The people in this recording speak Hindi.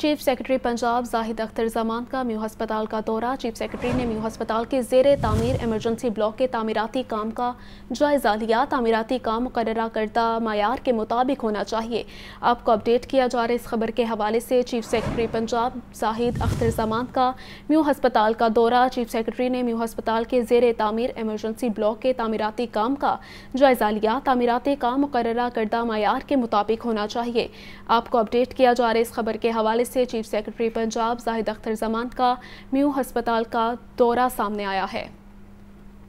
चीफ सेक्रेटरी पंजाब जाहिद अख्तर जमान का म्यू हस्पताल का दौरा चीफ सेक्रेटरी ने म्यू हस्पताल के जेर तमीर एमरजेंसी ब्लॉक के तमीराती काम का जायजा लिया तमीराती काम मुकर करदा मैार के मुताबिक होना चाहिए आपको अपडेट किया जा रहा है इस खबर के हवाले से चीफ सेक्रेटरी पंजाब जाहिद अख्तर जमान का म्यू हस्पताल का दौरा चीफ सेक्रेटरी ने म्यू हस्पताल के जेर तमीर एमरजेंसी ब्लॉक के तमीराती काम का जायजा लिया तमीराती काम मुकर करदा मैार के मुताबिक होना चाहिए आपको अपडेट किया जा रहा है इस खबर के हवाले से चीफ सेक्रेटरी पंजाब जाहिद अख्तर जमान का म्यू हस्पताल का दौरा सामने आया है